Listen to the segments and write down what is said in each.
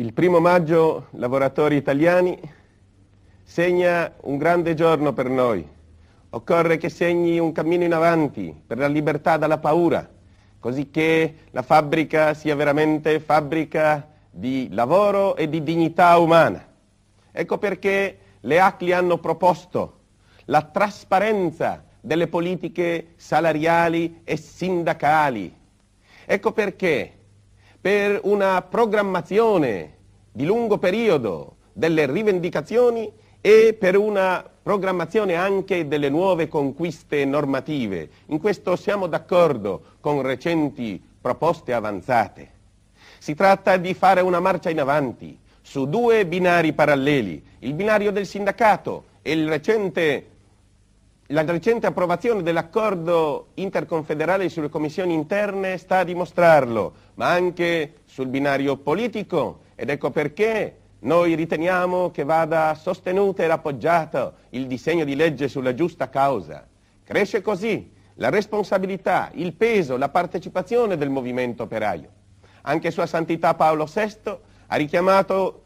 Il primo maggio, lavoratori italiani, segna un grande giorno per noi. Occorre che segni un cammino in avanti per la libertà dalla paura, così che la fabbrica sia veramente fabbrica di lavoro e di dignità umana. Ecco perché le ACLI hanno proposto la trasparenza delle politiche salariali e sindacali. Ecco perché per una programmazione di lungo periodo delle rivendicazioni e per una programmazione anche delle nuove conquiste normative. In questo siamo d'accordo con recenti proposte avanzate. Si tratta di fare una marcia in avanti su due binari paralleli, il binario del sindacato e il recente la recente approvazione dell'accordo interconfederale sulle commissioni interne sta a dimostrarlo, ma anche sul binario politico ed ecco perché noi riteniamo che vada sostenuto ed appoggiato il disegno di legge sulla giusta causa. Cresce così la responsabilità, il peso, la partecipazione del movimento operaio. Anche Sua Santità Paolo VI ha richiamato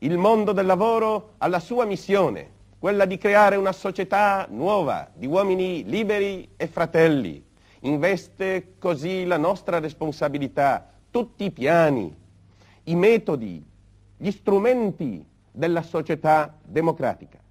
il mondo del lavoro alla sua missione quella di creare una società nuova, di uomini liberi e fratelli. Investe così la nostra responsabilità, tutti i piani, i metodi, gli strumenti della società democratica.